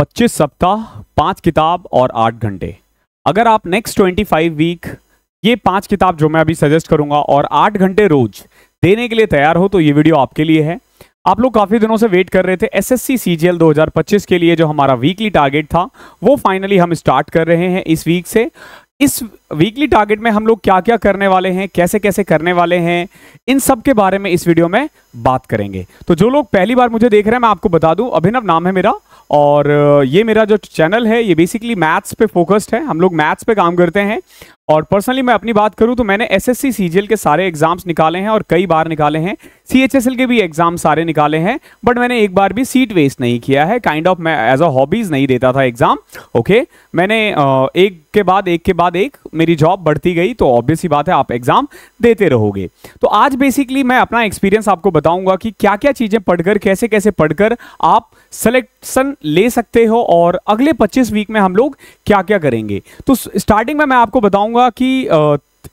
25 सप्ताह पांच किताब और आठ घंटे अगर आप नेक्स्ट 25 वीक ये पांच किताब जो मैं अभी सजेस्ट करूंगा और आठ घंटे रोज देने के लिए तैयार हो तो ये वीडियो आपके लिए है आप लोग काफ़ी दिनों से वेट कर रहे थे एसएससी सीजीएल 2025 के लिए जो हमारा वीकली टारगेट था वो फाइनली हम स्टार्ट कर रहे हैं इस वीक से इस वीकली टारगेट में हम लोग क्या क्या करने वाले हैं कैसे कैसे करने वाले हैं इन सब के बारे में इस वीडियो में बात करेंगे तो जो लोग पहली बार मुझे देख रहे हैं मैं आपको बता दूं अभिनव नाम है मेरा और ये मेरा जो चैनल है ये बेसिकली मैथ्स पे फोकस्ड है हम लोग मैथ्स पे काम करते हैं और पर्सनली मैं अपनी बात करूं तो मैंने एस एस के सारे एग्जाम्स निकाले हैं और कई बार निकाले हैं सी एच एस एल के भी एग्जाम सारे निकाले हैं बट मैंने एक बार भी सीट वेस्ट नहीं किया है काइंड ऑफ मैं एज अ हॉबीज नहीं देता था एग्जाम ओके मैंने एक के बाद एक के बाद एक मेरी जॉब बढ़ती गई तो ऑब्वियस बात है आप एग्जाम देते रहोगे तो आज बेसिकली मैं अपना एक्सपीरियंस आपको बताऊंगा कि क्या क्या चीजें पढ़कर कैसे कैसे पढ़कर आप सिलेक्शन ले सकते हो और अगले 25 वीक में हम लोग क्या क्या करेंगे तो स्टार्टिंग में मैं आपको बताऊंगा कि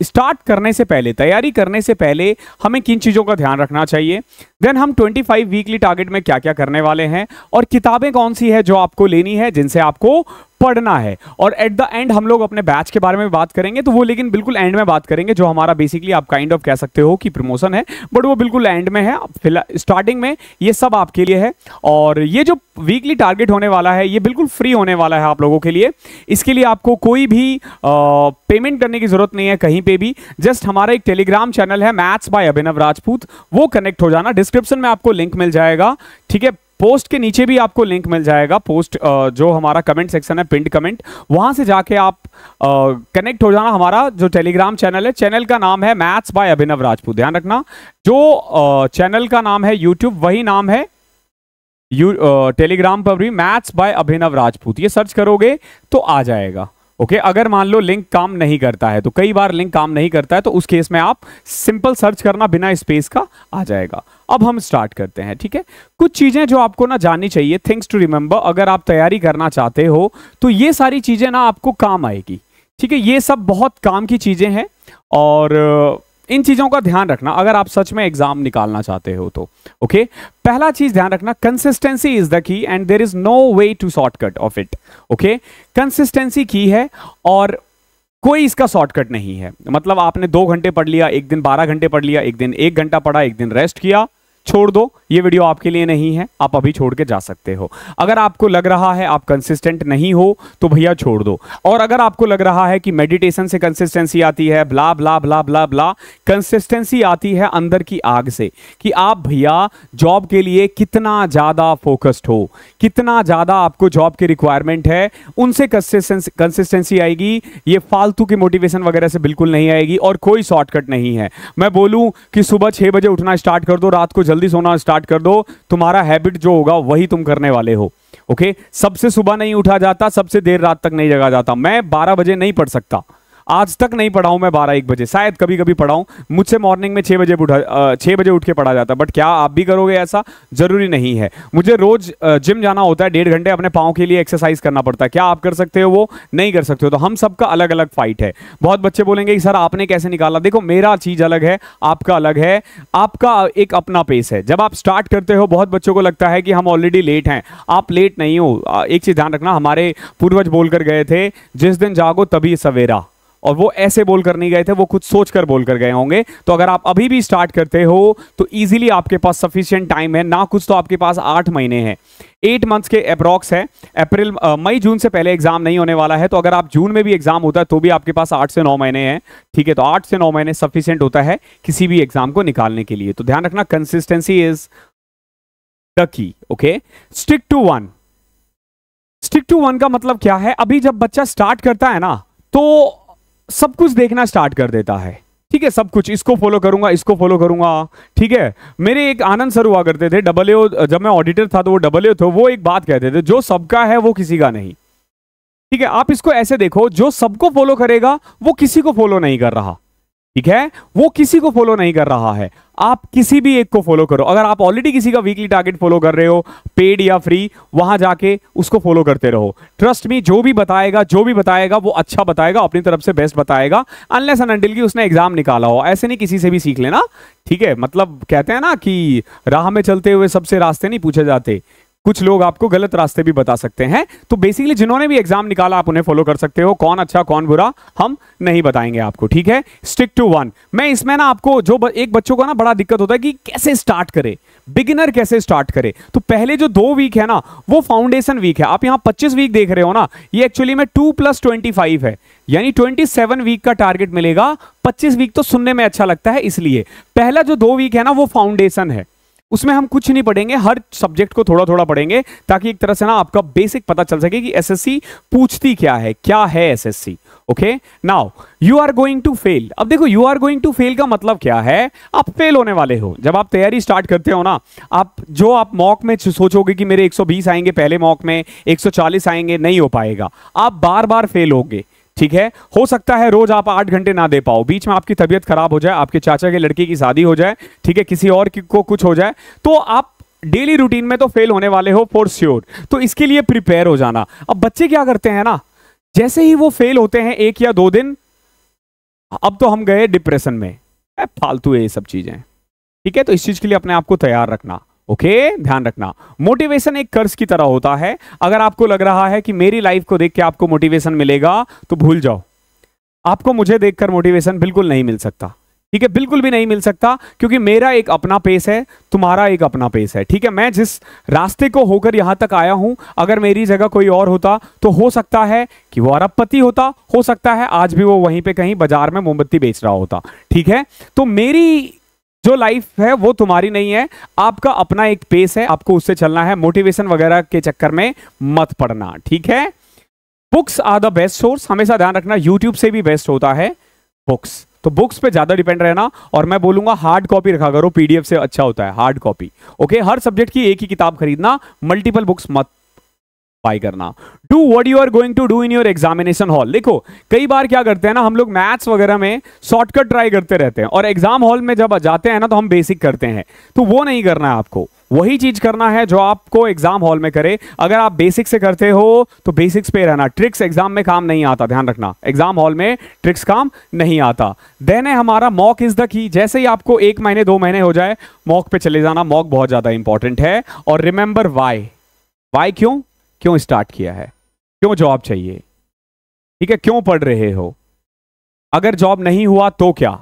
स्टार्ट करने से पहले तैयारी करने से पहले हमें किन चीज़ों का ध्यान रखना चाहिए देन हम 25 वीकली टारगेट में क्या क्या करने वाले हैं और किताबें कौन सी है जो आपको लेनी है जिनसे आपको पढ़ना है और एट द एंड हम लोग अपने बैच के बारे में बात करेंगे तो वो लेकिन बिल्कुल एंड में बात करेंगे जो हमारा बेसिकली आप काइंड kind ऑफ of कह सकते हो कि प्रमोशन है बट वो बिल्कुल एंड में है फिलहाल स्टार्टिंग में ये सब आपके लिए है और ये जो वीकली टारगेट होने वाला है ये बिल्कुल फ्री होने वाला है आप लोगों के लिए इसके लिए आपको कोई भी पेमेंट करने की जरूरत नहीं है कहीं पर भी जस्ट हमारा एक टेलीग्राम चैनल है मैथ्स बाय अभिनव राजपूत वो कनेक्ट हो जाना डिस्क्रिप्शन में आपको लिंक मिल जाएगा ठीक है पोस्ट के नीचे भी आपको लिंक मिल जाएगा पोस्ट जो हमारा कमेंट सेक्शन है पिंड कमेंट वहां से जाके आप कनेक्ट हो जाना हमारा जो टेलीग्राम चैनल है चैनल का नाम है मैथ्स बाय अभिनव राजपूत ध्यान रखना जो चैनल का नाम है यूट्यूब वही नाम है यू टेलीग्राम पर भी मैथ्स बाय अभिनव राजपूत ये सर्च करोगे तो आ जाएगा ओके okay, अगर मान लो लिंक काम नहीं करता है तो कई बार लिंक काम नहीं करता है तो उस केस में आप सिंपल सर्च करना बिना स्पेस का आ जाएगा अब हम स्टार्ट करते हैं ठीक है कुछ चीज़ें जो आपको ना जाननी चाहिए थिंग्स टू रिमेंबर अगर आप तैयारी करना चाहते हो तो ये सारी चीज़ें ना आपको काम आएगी ठीक है ये सब बहुत काम की चीज़ें हैं और इन चीजों का ध्यान रखना अगर आप सच में एग्जाम निकालना चाहते हो तो ओके okay? पहला चीज ध्यान रखना consistency is the key and there is no way to shortcut of it okay consistency key है और कोई इसका शॉर्टकट नहीं है मतलब आपने दो घंटे पढ़ लिया एक दिन बारह घंटे पढ़ लिया एक दिन एक घंटा पढ़ा एक दिन रेस्ट किया छोड़ दो ये वीडियो आपके लिए नहीं है आप अभी छोड़ के जा सकते हो अगर आपको लग रहा है आप कंसिस्टेंट नहीं हो तो भैया छोड़ दो और अगर आपको लग रहा है कि मेडिटेशन से कंसिस्टेंसी आती है ब्ला ब्ला ब्ला ब्ला ब्ला कंसिस्टेंसी आती है अंदर की आग से कि आप भैया जॉब के लिए कितना ज़्यादा फोकस्ड हो कितना ज़्यादा आपको जॉब की रिक्वायरमेंट है उनसे कंसिस्टेंसी आएगी ये फालतू की मोटिवेशन वगैरह से बिल्कुल नहीं आएगी और कोई शॉर्टकट नहीं है मैं बोलूं कि सुबह छह बजे उठना स्टार्ट कर दो रात को जल्दी सोना स्टार्ट कर दो तुम्हारा हैबिट जो होगा वही तुम करने वाले हो ओके सबसे सुबह नहीं उठा जाता सबसे देर रात तक नहीं जगा जाता मैं बारह बजे नहीं पढ़ सकता आज तक नहीं पढ़ा मैं बारह एक बजे शायद कभी कभी पढ़ाऊं मुझसे मॉर्निंग में छः बजे उठा छः बजे उठ के पढ़ा जाता बट क्या आप भी करोगे ऐसा ज़रूरी नहीं है मुझे रोज़ जिम जाना होता है डेढ़ घंटे अपने पाँव के लिए एक्सरसाइज करना पड़ता है क्या आप कर सकते हो वो नहीं कर सकते हो तो हम सबका अलग अलग फाइट है बहुत बच्चे बोलेंगे कि सर आपने कैसे निकाला देखो मेरा चीज़ अलग है आपका अलग है आपका एक अपना पेस है जब आप स्टार्ट करते हो बहुत बच्चों को लगता है कि हम ऑलरेडी लेट हैं आप लेट नहीं हो एक चीज़ ध्यान रखना हमारे पूर्वज बोलकर गए थे जिस दिन जागो तभी सवेरा और वो ऐसे बोल कर नहीं गए थे वो कुछ सोच कर बोल कर गए होंगे तो अगर आप अभी भी स्टार्ट करते हो तो ईजिली आपके पास सफिशियंट टाइम है ना कुछ तो आपके पास आठ महीने हैं एट मंथ्स के अप्रॉक्स है अप्रैल मई जून से पहले एग्जाम नहीं होने वाला है तो अगर आप जून में भी एग्जाम होता है तो भी आपके पास आठ से नौ महीने हैं ठीक है तो आठ से नौ महीने सफिशियंट होता है किसी भी एग्जाम को निकालने के लिए तो ध्यान रखना consistency is the key okay stick to one stick to one का मतलब क्या है अभी जब बच्चा स्टार्ट करता है ना तो सब कुछ देखना स्टार्ट कर देता है ठीक है सब कुछ इसको फॉलो करूंगा इसको फॉलो करूंगा ठीक है मेरे एक आनंद सर हुआ करते थे डबल ओ जब मैं ऑडिटर था तो वो डबल ओ थे वो एक बात कहते थे जो सबका है वो किसी का नहीं ठीक है आप इसको ऐसे देखो जो सबको फॉलो करेगा वो किसी को फॉलो नहीं कर रहा ठीक है वो किसी को फॉलो नहीं कर रहा है आप किसी भी एक को फॉलो करो अगर आप ऑलरेडी किसी का वीकली टारगेट फॉलो कर रहे हो पेड या फ्री वहां जाके उसको फॉलो करते रहो ट्रस्ट मी जो भी बताएगा जो भी बताएगा वो अच्छा बताएगा अपनी तरफ से बेस्ट बताएगा अनलेस एंड की उसने एग्जाम निकाला हो ऐसे नहीं किसी से भी सीख लेना ठीक है मतलब कहते हैं ना कि राह में चलते हुए सबसे रास्ते नहीं पूछे जाते कुछ लोग आपको गलत रास्ते भी बता सकते हैं तो बेसिकली जिन्होंने भी एग्जाम निकाला आप उन्हें फॉलो कर सकते हो कौन अच्छा कौन बुरा हम नहीं बताएंगे आपको ठीक है स्टिक टू वन मैं इसमें ना आपको जो एक बच्चों को ना बड़ा दिक्कत होता है कि कैसे स्टार्ट करे बिगिनर कैसे स्टार्ट करे तो पहले जो दो वीक है ना वो फाउंडेशन वीक है आप यहां पच्चीस वीक देख रहे हो ना ये एक्चुअली में टू प्लस ट्वेंटी फाइव है यानी 27 वीक का टारगेट मिलेगा 25 वीक तो सुनने में अच्छा लगता है इसलिए पहला जो दो वीक है ना वो फाउंडेशन है उसमें हम कुछ नहीं पढ़ेंगे हर सब्जेक्ट को थोड़ा थोड़ा पढ़ेंगे ताकि एक तरह से ना आपका बेसिक पता चल सके कि एसएससी पूछती क्या है क्या है SSC okay now you are going to fail अब देखो you are going to fail का मतलब क्या है आप फेल होने वाले हो जब आप तैयारी स्टार्ट करते हो ना आप जो आप मॉक में सोचोगे कि मेरे 120 आएंगे पहले मॉक में 140 आएंगे नहीं हो पाएगा आप बार बार फेल होगे ठीक है हो सकता है रोज आप आठ घंटे ना दे पाओ बीच में आपकी तबीयत खराब हो जाए आपके चाचा के लड़के की शादी हो जाए ठीक है किसी और को कुछ हो जाए तो आप डेली रूटीन में तो फेल होने वाले हो फॉर श्योर तो इसके लिए प्रिपेयर हो जाना अब बच्चे क्या करते हैं ना जैसे ही वो फेल होते हैं एक या दो दिन अब तो हम गए डिप्रेशन में फालतू है ये सब चीजें ठीक है तो इस चीज के लिए अपने आप को तैयार रखना ओके okay, ध्यान रखना मोटिवेशन एक कर्ज की तरह होता है अगर आपको लग रहा है कि मेरी लाइफ को देख के आपको मोटिवेशन मिलेगा तो भूल जाओ आपको मुझे देखकर मोटिवेशन बिल्कुल नहीं मिल सकता ठीक है बिल्कुल भी नहीं मिल सकता क्योंकि मेरा एक अपना पेस है तुम्हारा एक अपना पेस है ठीक है मैं जिस रास्ते को होकर यहां तक आया हूं अगर मेरी जगह कोई और होता तो हो सकता है कि वो अरबपति होता हो सकता है आज भी वो वहीं पर कहीं बाजार में मोमबत्ती बेच रहा होता ठीक है तो मेरी जो लाइफ है वो तुम्हारी नहीं है आपका अपना एक पेस है आपको उससे चलना है मोटिवेशन वगैरह के चक्कर में मत पड़ना ठीक है books are the best source हमेशा ध्यान रखना यूट्यूब से भी बेस्ट होता है बुक्स तो बुक्स पे ज्यादा डिपेंड रहना और मैं बोलूंगा हार्ड कॉपी रखा करो पीडीएफ से अच्छा होता है हार्ड कॉपी ओके हर सब्जेक्ट की एक ही किताब खरीदना मल्टीपल बुक्स मत पाई करना do what you are going to do in your examination hall देखो कई बार क्या करते हैं ना हम लोग मैथ्स वगैरह में शॉर्टकट ट्राई करते रहते हैं और एग्जाम हॉल में जब जाते हैं ना तो हम बेसिक करते हैं तो वो नहीं करना है आपको वही चीज करना है जो आपको एग्जाम हॉल में करे अगर आप बेसिक से करते हो तो बेसिक्स पे रहना ट्रिक्स एग्जाम में काम नहीं आता ध्यान रखना एग्जाम हॉल में ट्रिक्स काम नहीं आता देन है हमारा मॉक इज द की जैसे ही आपको एक महीने दो महीने हो जाए मॉक पे चले जाना मॉक बहुत ज्यादा इंपॉर्टेंट है और रिमेंबर वाई वाई क्यों क्यों स्टार्ट किया है क्यों जॉब चाहिए ठीक है क्यों पढ़ रहे हो अगर जॉब नहीं हुआ तो क्या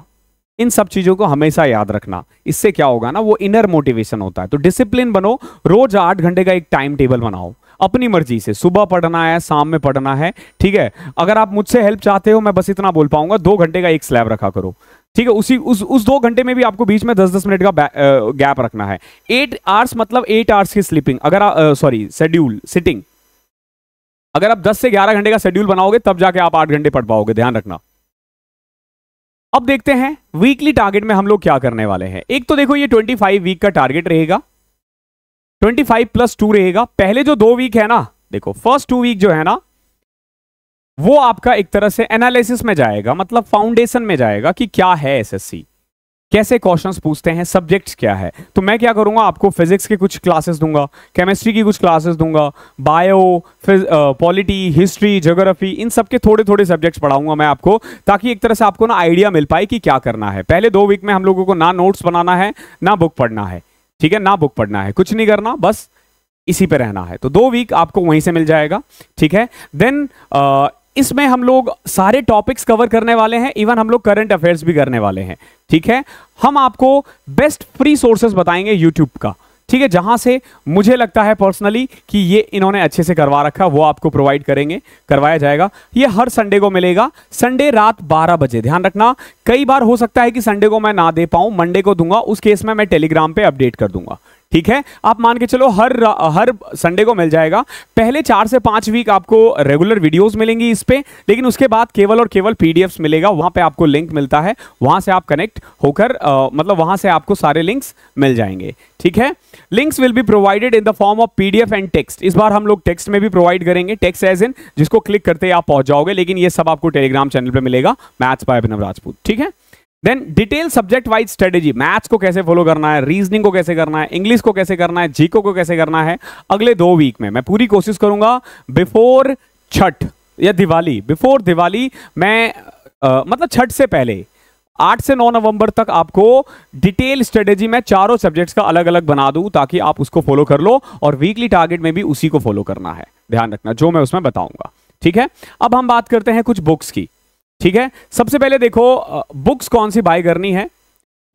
इन सब चीजों को हमेशा याद रखना इससे क्या होगा ना वो इनर मोटिवेशन होता है तो डिसिप्लिन बनो रोज आठ घंटे का एक टाइम टेबल बनाओ अपनी मर्जी से सुबह पढ़ना है शाम में पढ़ना है ठीक है अगर आप मुझसे हेल्प चाहते हो मैं बस इतना बोल पाऊंगा दो घंटे का एक स्लैब रखा करो ठीक है उसी उस उस दो घंटे में भी आपको बीच में दस दस मिनट का गैप रखना है एट आवर्स मतलब एट आवर्स की स्लीपिंग अगर सॉरी शेड्यूल सिटिंग अगर आप दस से ग्यारह घंटे का शेड्यूल बनाओगे तब जाके आप आठ घंटे पढ़ पाओगे ध्यान रखना अब देखते हैं वीकली टारगेट में हम लोग क्या करने वाले हैं एक तो देखो ये 25 वीक का टारगेट रहेगा ट्वेंटी फाइव प्लस टू रहेगा पहले जो दो वीक है ना देखो फर्स्ट टू वीक जो है ना वो आपका एक तरह से एनालिसिस में जाएगा मतलब फाउंडेशन में जाएगा कि क्या है एसएससी कैसे क्वेश्चंस पूछते हैं सब्जेक्ट्स क्या है तो मैं क्या करूंगा आपको फिजिक्स के कुछ क्लासेस दूंगा केमिस्ट्री की कुछ क्लासेस दूंगा बायो पॉलिटी हिस्ट्री ज्योग्राफी इन सब के थोड़े थोड़े सब्जेक्ट्स पढ़ाऊंगा मैं आपको ताकि एक तरह से आपको ना आइडिया मिल पाए कि क्या करना है पहले दो वीक में हम लोगों को ना नोट्स बनाना है ना बुक पढ़ना है ठीक है ना बुक पढ़ना है कुछ नहीं करना बस इसी पे रहना है तो दो वीक आपको वहीं से मिल जाएगा ठीक है देन इसमें हम लोग सारे टॉपिक्स कवर करने वाले हैं इवन हम लोग करंट अफेयर्स भी करने वाले हैं ठीक है हम आपको बेस्ट फ्री सोर्सेस बताएंगे यूट्यूब का ठीक है जहां से मुझे लगता है पर्सनली कि ये इन्होंने अच्छे से करवा रखा वो आपको प्रोवाइड करेंगे करवाया जाएगा ये हर संडे को मिलेगा संडे रात 12 बजे ध्यान रखना कई बार हो सकता है कि संडे को मैं ना दे पाऊं मंडे को दूंगा उस केस में मैं टेलीग्राम पे अपडेट कर दूंगा ठीक है आप मान के चलो हर हर संडे को मिल जाएगा पहले चार से पांच वीक आपको रेगुलर वीडियोस मिलेंगी इस पर लेकिन उसके बाद केवल और केवल पीडीएफ्स मिलेगा वहां पे आपको लिंक मिलता है वहां से आप कनेक्ट होकर मतलब वहां से आपको सारे लिंक्स मिल जाएंगे ठीक है links will be provided in the form of PDF and text इस बार हम लोग टेक्स्ट में भी प्रोवाइड करेंगे टेक्स्ट एज इन जिसको क्लिक करते आप पहुंच जाओगे लेकिन ये सब आपको टेलीग्राम चैनल पर मिलेगा मैथ्स बाय अभिनव राजपूत ठीक है then detail subject wise strategy maths को कैसे फॉलो करना है रीजनिंग को कैसे करना है इंग्लिश को कैसे करना है जीको को कैसे करना है अगले दो वीक में मैं पूरी कोशिश करूंगा बिफोर छठ या दिवाली बिफोर दिवाली मैं आ, मतलब छठ से पहले आठ से नौ नवंबर तक आपको डिटेल स्ट्रेटेजी में चारों सब्जेक्ट्स का अलग अलग बना दूं ताकि आप उसको फॉलो कर लो और वीकली टारगेट में भी उसी को फॉलो करना है ध्यान रखना जो मैं उसमें बताऊंगा ठीक है अब हम बात करते हैं कुछ बुक्स की ठीक है सबसे पहले देखो बुक्स कौन सी बाय करनी है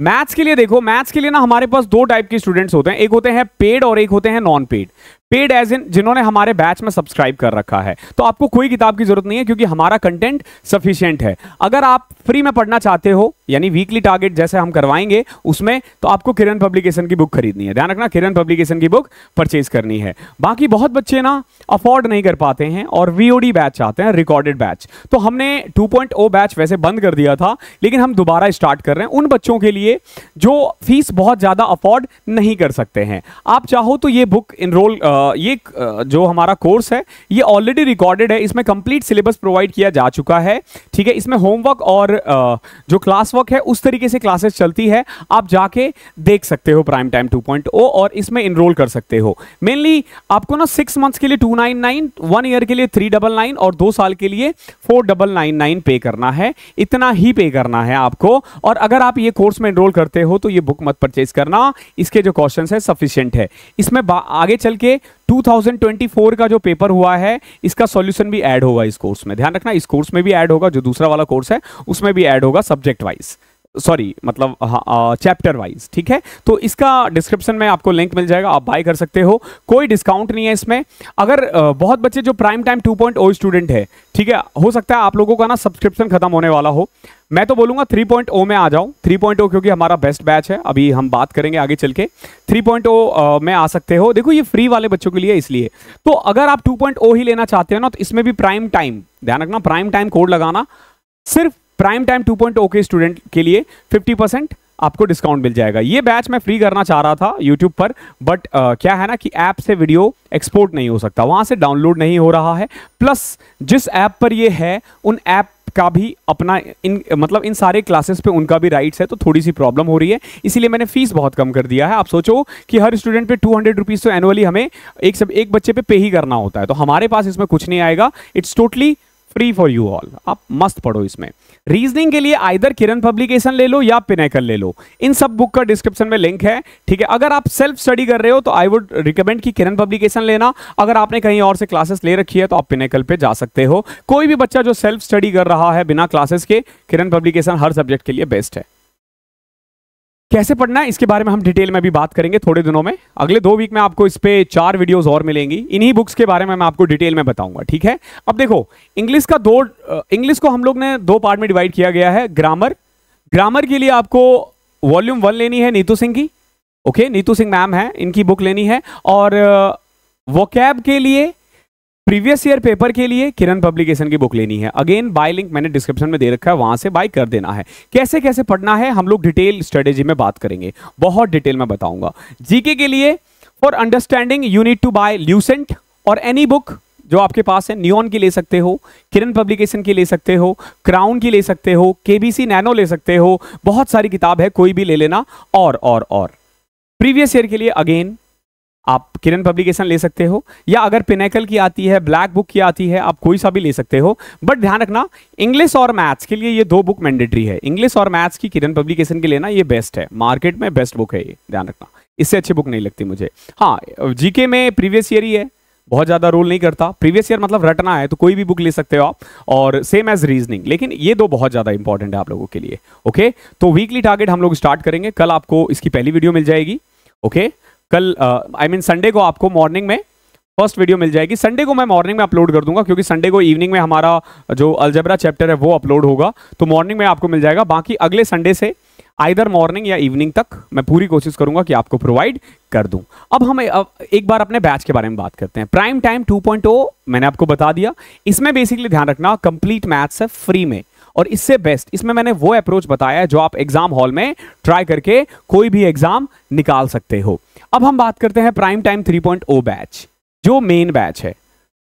मैथ्स के लिए देखो मैथ्स के लिए ना हमारे पास दो टाइप के स्टूडेंट्स होते हैं एक होते हैं पेड और एक होते हैं नॉन पेड पेड एज इन जिन्होंने हमारे बैच में सब्सक्राइब कर रखा है तो आपको कोई किताब की जरूरत नहीं है क्योंकि हमारा कंटेंट सफिशियंट है अगर आप फ्री में पढ़ना चाहते हो यानी वीकली टारगेट जैसे हम करवाएंगे उसमें तो आपको किरण पब्लिकेशन की बुक खरीदनी है ध्यान रखना किरण पब्लिकेशन की बुक परचेज करनी है बाकी बहुत बच्चे ना अफोर्ड नहीं कर पाते हैं और वीओडी बैच चाहते हैं रिकॉर्डेड बैच तो हमने टू बैच oh वैसे बंद कर दिया था लेकिन हम दोबारा स्टार्ट कर रहे हैं उन बच्चों के लिए जो फीस बहुत ज़्यादा अफोर्ड नहीं कर सकते हैं आप चाहो तो ये बुक इनरोल ये जो हमारा कोर्स है ये ऑलरेडी रिकॉर्डेड है इसमें कंप्लीट सिलेबस प्रोवाइड किया जा चुका है ठीक है इसमें होमवर्क और जो क्लास वर्क है उस तरीके से क्लासेस चलती है आप जाके देख सकते हो प्राइम टाइम टू और इसमें इनरोल कर सकते हो मेनली आपको ना सिक्स मंथ्स के लिए two nine nine one year के लिए थ्री डबल नाइन और दो साल के लिए फोर डबल नाइन नाइन पे करना है इतना ही पे करना है आपको और अगर आप ये कोर्स में इनरोल करते हो तो ये बुक मत परचेज करना इसके जो क्वेश्चन है सफिशियंट है इसमें आगे चल के 2024 का जो पेपर हुआ है इसका सॉल्यूशन भी ऐड होगा इस कोर्स में ध्यान रखना इस कोर्स में भी ऐड होगा जो दूसरा वाला कोर्स है उसमें भी ऐड होगा सब्जेक्ट वाइज सॉरी मतलब चैप्टर हाँ, वाइज ठीक है तो इसका डिस्क्रिप्शन में आपको लिंक मिल जाएगा आप बाय कर सकते हो कोई डिस्काउंट नहीं है इसमें अगर बहुत बच्चे जो प्राइम टाइम 2.0 स्टूडेंट है ठीक है हो सकता है आप लोगों का ना सब्सक्रिप्शन खत्म होने वाला हो मैं तो बोलूंगा 3.0 में आ जाओ 3.0 क्योंकि हमारा बेस्ट बैच है अभी हम बात करेंगे आगे चल के ओ oh, में आ सकते हो देखो ये फ्री वाले बच्चों के लिए इसलिए तो अगर आप ओ ही लेना चाहते हो ना तो इसमें भी प्राइम टाइम ध्यान रखना प्राइम टाइम कोड लगाना सिर्फ prime time two point okay student के लिए फिफ्टी परसेंट आपको डिस्काउंट मिल जाएगा ये बैच मैं फ्री करना चाह रहा था यूट्यूब पर बट आ, क्या है ना कि ऐप से वीडियो एक्सपोर्ट नहीं हो सकता वहाँ से डाउनलोड नहीं हो रहा है प्लस जिस ऐप पर ये है उन ऐप का भी अपना इन मतलब इन सारे क्लासेस पे उनका भी राइट्स है तो थोड़ी सी प्रॉब्लम हो रही है इसीलिए मैंने फीस बहुत कम कर दिया है आप सोचो कि हर स्टूडेंट पे टू हंड्रेड रुपीज़ तो एनुअली हमें एक सब एक बच्चे पे पे ही करना होता है तो हमारे पास इसमें कुछ नहीं आएगा it's totally free for you all आप मस्त पढ़ो इसमें रीजनिंग के लिए आइदर किरण पब्लिकेशन ले लो या पिनेकल ले लो इन सब बुक का डिस्क्रिप्शन में लिंक है ठीक है अगर आप सेल्फ स्टडी कर रहे हो तो आई वुड रिकमेंड कि किरण पब्लिकेशन लेना अगर आपने कहीं और से क्लासेस ले रखी है तो आप पिनेकल पे जा सकते हो कोई भी बच्चा जो सेल्फ स्टडी कर रहा है बिना क्लासेस के किरण पब्लिकेशन हर सब्जेक्ट के लिए बेस्ट है कैसे पढ़ना है इसके बारे में हम डिटेल में भी बात करेंगे थोड़े दिनों में अगले दो वीक में आपको इस पर चार वीडियोस और मिलेंगी इन्हीं बुक्स के बारे में मैं आपको डिटेल में बताऊंगा ठीक है अब देखो इंग्लिश का दो इंग्लिश को हम लोग ने दो पार्ट में डिवाइड किया गया है ग्रामर ग्रामर के लिए आपको वॉल्यूम वन लेनी है नीतू सिंह की ओके नीतू सिंह मैम है इनकी बुक लेनी है और वो के लिए प्रीवियस ईयर पेपर के लिए किरण पब्लिकेशन की बुक लेनी है अगेन बाय लिंक मैंने डिस्क्रिप्शन में दे रखा है वहां से बाय कर देना है कैसे कैसे पढ़ना है हम लोग डिटेल स्ट्रेटेजी में बात करेंगे बहुत डिटेल में बताऊंगा जीके के लिए for understanding you need to buy Lucent और एनी बुक जो आपके पास है न्यून की ले सकते हो किरण पब्लिकेशन की ले सकते हो क्राउन की ले सकते हो केबीसी नैनो ले सकते हो बहुत सारी किताब है कोई भी ले लेना और और और प्रीवियस ईयर के लिए अगेन आप किरण पब्लिकेशन ले सकते हो या अगर पिनेकल की आती है ब्लैक बुक की आती है आप कोई सा भी ले सकते हो बट ध्यान रखना इंग्लिश और मैथ्स के लिए ये दो बुक मैंडेटरी है इंग्लिश और मैथ्स की किरण पब्लिकेशन के लिए ना ये बेस्ट है मार्केट में बेस्ट बुक है ये ध्यान रखना इससे अच्छी बुक नहीं लगती मुझे हाँ जीके में प्रीवियस ईयर ही है बहुत ज़्यादा रोल नहीं करता प्रीवियस ईयर मतलब रटना है तो कोई भी बुक ले सकते हो आप और सेम एज रीजनिंग लेकिन ये दो बहुत ज़्यादा इंपॉर्टेंट है आप लोगों के लिए ओके तो वीकली टारगेट हम लोग स्टार्ट करेंगे कल आपको इसकी पहली वीडियो मिल जाएगी ओके कल आई मीन संडे को आपको मॉर्निंग में फर्स्ट वीडियो मिल जाएगी संडे को मैं मॉर्निंग में अपलोड कर दूंगा क्योंकि संडे को इवनिंग में हमारा जो अल्जबरा चैप्टर है वो अपलोड होगा तो मॉर्निंग में आपको मिल जाएगा बाकी अगले संडे से आइदर मॉर्निंग या इवनिंग तक मैं पूरी कोशिश करूंगा कि आपको प्रोवाइड कर दूं अब हम एक बार अपने बैच के बारे में बात करते हैं प्राइम टाइम 2.0 मैंने आपको बता दिया इसमें बेसिकली ध्यान रखना कंप्लीट मैथ्स है फ्री में और इससे बेस्ट इसमें मैंने वो अप्रोच बताया जो आप एग्जाम हॉल में ट्राई करके कोई भी एग्जाम निकाल सकते हो अब हम बात करते हैं प्राइम टाइम 3.0 बैच जो मेन बैच है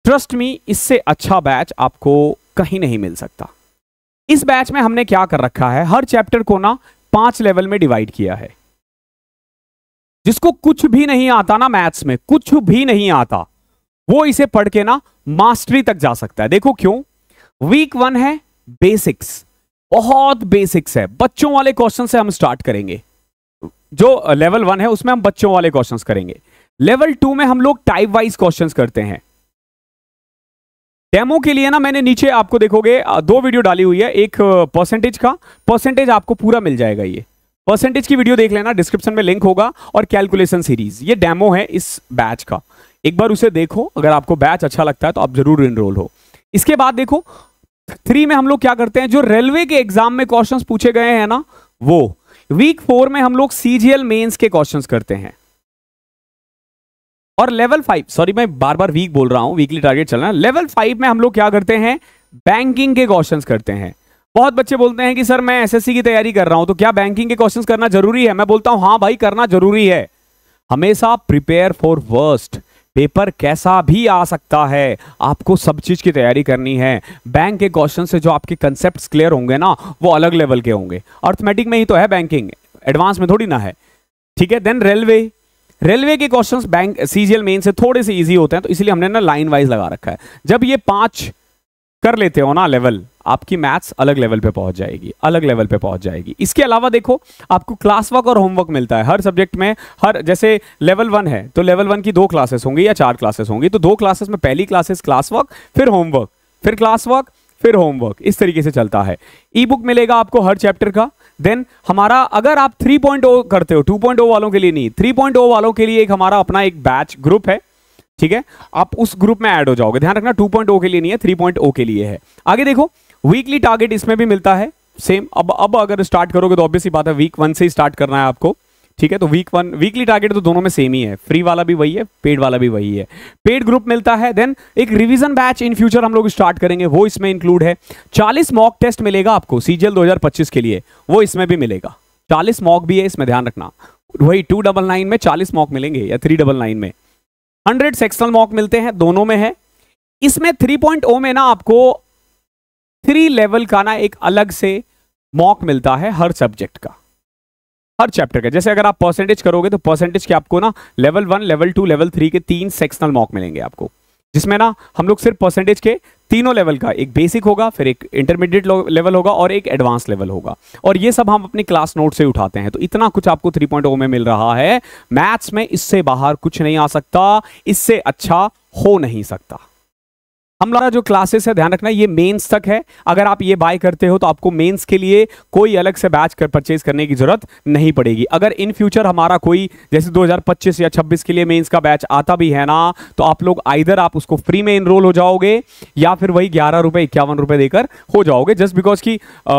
ट्रस्ट मी इससे अच्छा बैच आपको कहीं नहीं मिल सकता इस बैच में हमने क्या कर रखा है हर चैप्टर को ना पांच लेवल में डिवाइड किया है जिसको कुछ भी नहीं आता ना मैथ्स में कुछ भी नहीं आता वो इसे पढ़ के ना मास्टरी तक जा सकता है देखो क्यों वीक वन है बेसिक्स बहुत बेसिक्स है बच्चों वाले क्वेश्चन से हम स्टार्ट करेंगे जो लेवल वन है उसमें हम बच्चों वाले क्वेश्चंस करेंगे लेवल टू में हम लोग टाइप वाइज क्वेश्चंस करते हैं डेमो के लिए ना मैंने नीचे आपको देखोगे दो वीडियो डाली हुई है एक परसेंटेज का परसेंटेज आपको पूरा मिल जाएगा ये परसेंटेज की वीडियो देख लेना डिस्क्रिप्शन में लिंक होगा और कैलकुलेशन सीरीज ये डेमो है इस बैच का एक बार उसे देखो अगर आपको बैच अच्छा लगता है तो आप जरूर इनरोल हो इसके बाद देखो थ्री में हम लोग क्या करते हैं जो रेलवे के एग्जाम में क्वेश्चन पूछे गए हैं ना वो वीक फोर में हम लोग सीजीएल मेन्स के क्वेश्चन करते हैं और लेवल फाइव सॉरी मैं बार बार वीक बोल रहा हूं वीकली टारगेट चल रहा है लेवल फाइव में हम लोग क्या करते हैं बैंकिंग के क्वेश्चन करते हैं बहुत बच्चे बोलते हैं कि सर मैं एसएससी की तैयारी कर रहा हूं तो क्या बैंकिंग के क्वेश्चन करना जरूरी है मैं बोलता हूं हाँ भाई करना जरूरी है हमेशा प्रिपेयर फॉर वर्स्ट पेपर कैसा भी आ सकता है आपको सब चीज़ की तैयारी करनी है बैंक के क्वेश्चन से जो आपके कंसेप्ट क्लियर होंगे ना वो अलग लेवल के होंगे अर्थमेटिक में ही तो है बैंकिंग एडवांस में थोड़ी ना है ठीक है देन रेलवे रेलवे के क्वेश्चन बैंक सीजीएल मेन से थोड़े से ईजी होते हैं तो इसलिए हमने ना लाइन वाइज लगा रखा है जब ये पांच कर लेते हो ना लेवल आपकी मैथ्स अलग लेवल पे पहुंच जाएगी अलग लेवल पे पहुंच जाएगी इसके अलावा देखो आपको क्लास वर्क और होमवर्क मिलता है हर सब्जेक्ट में हर जैसे लेवल वन है तो लेवल वन की दो क्लासेस होंगी या चार क्लासेस होंगी तो दो क्लासेस में पहली क्लासेस क्लास वर्क फिर होमवर्क फिर क्लास वर्क फिर होमवर्क इस तरीके से चलता है ई बुक मिलेगा आपको हर चैप्टर का देन हमारा अगर आप 3.0 करते हो 2.0 वालों के लिए नहीं 3.0 वालों के लिए एक हमारा अपना एक बैच ग्रुप है ठीक है आप उस ग्रुप में ऐड हो जाओगे ध्यान रखना 2.0 के लिए नहीं है 3.0 के लिए है आगे देखो वीकली टारगेट इसमें भी मिलता है सेम अब अब अगर स्टार्ट करोगे तो ऑब्वियसली बात है वीक वन से ही स्टार्ट करना है आपको ठीक है तो वीक वन वीकली टारगेट तो दोनों में सेम ही है फ्री वाला भी वही है पेड वाला भी वही है पेड ग्रुप मिलता है देन एक रिवीजन बैच इन फ्यूचर हम लोग स्टार्ट करेंगे वो इसमें इंक्लूड है 40 मॉक टेस्ट मिलेगा आपको सीजीएल 2025 के लिए वो इसमें भी मिलेगा 40 मॉक भी है इसमें ध्यान रखना वही टू डबल नाइन में चालीस मॉक मिलेंगे या थ्री डबल नाइन में हंड्रेड सेक्सनल मॉक मिलते हैं दोनों में है इसमें थ्री पॉइंट ओ में ना आपको थ्री लेवल का ना एक अलग से मॉक मिलता है हर सब्जेक्ट का हर चैप्टर का जैसे अगर आप परसेंटेज करोगे तो परसेंटेज के आपको ना level one level two level three के तीन सेक्शनल मॉक मिलेंगे आपको जिसमें ना हम लोग सिर्फ परसेंटेज के तीनों लेवल का एक बेसिक होगा फिर एक इंटरमीडिएट लेवल होगा और एक एडवांस लेवल होगा और ये सब हम अपने क्लास नोट से उठाते हैं तो इतना कुछ आपको 3.0 में मिल रहा है मैथ्स में इससे बाहर कुछ नहीं आ सकता इससे अच्छा हो नहीं सकता हम लोग जो क्लासेस है ध्यान रखना ये मेंस तक है अगर आप ये बाय करते हो तो आपको मेंस के लिए कोई अलग से बैच कर परचेज करने की जरूरत नहीं पड़ेगी अगर इन फ्यूचर हमारा कोई जैसे 2025 या 26 के लिए मेंस का बैच आता भी है ना तो आप लोग आइधर आप उसको फ्री में इनरोल हो जाओगे या फिर वही ग्यारह रुपए इक्यावन रुपए देकर हो जाओगे जस्ट बिकॉज की आ,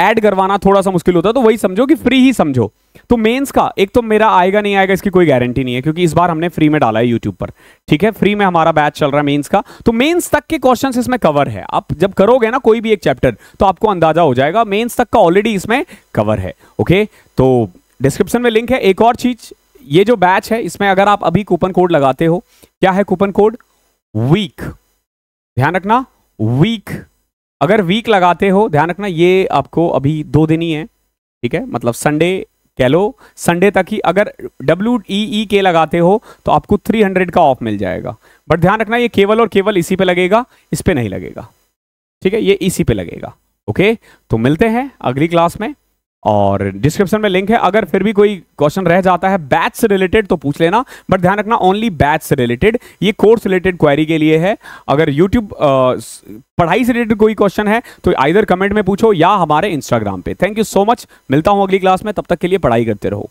ऐड करवाना थोड़ा सा मुश्किल होता है तो वही समझो कि फ्री ही समझो तो मेंस का एक तो मेरा आएगा नहीं आएगा इसकी कोई गारंटी नहीं है क्योंकि इस बार हमने फ्री में डाला है यूट्यूब पर ठीक है फ्री में हमारा बैच चल रहा है मेंस का तो मेंस तक के क्वेश्चन इसमें कवर है आप जब करोगे ना कोई भी एक चैप्टर तो आपको अंदाजा हो जाएगा मेन्स तक का ऑलरेडी इसमें कवर है ओके तो डिस्क्रिप्शन में लिंक है एक और चीज ये जो बैच है इसमें अगर आप अभी कूपन कोड लगाते हो क्या है कूपन कोड वीक ध्यान रखना वीक अगर वीक लगाते हो ध्यान रखना ये आपको अभी दो दिन ही है ठीक है मतलब संडे कह लो संडे तक ही अगर डब्ल्यू ई ई के लगाते हो तो आपको 300 का ऑफ मिल जाएगा बट ध्यान रखना ये केवल और केवल इसी पे लगेगा इस पे नहीं लगेगा ठीक है ये इसी पे लगेगा ओके तो मिलते हैं अगली क्लास में और डिस्क्रिप्शन में लिंक है अगर फिर भी कोई क्वेश्चन रह जाता है बैच से रिलेटेड तो पूछ लेना बट ध्यान रखना ओनली बैच से रिलेटेड ये कोर्स रिलेटेड क्वेरी के लिए है अगर यूट्यूब पढ़ाई से रिलेटेड कोई क्वेश्चन है तो आइधर कमेंट में पूछो या हमारे इंस्टाग्राम पे थैंक यू सो मच मिलता हूं अगली क्लास में तब तक के लिए पढ़ाई करते रहो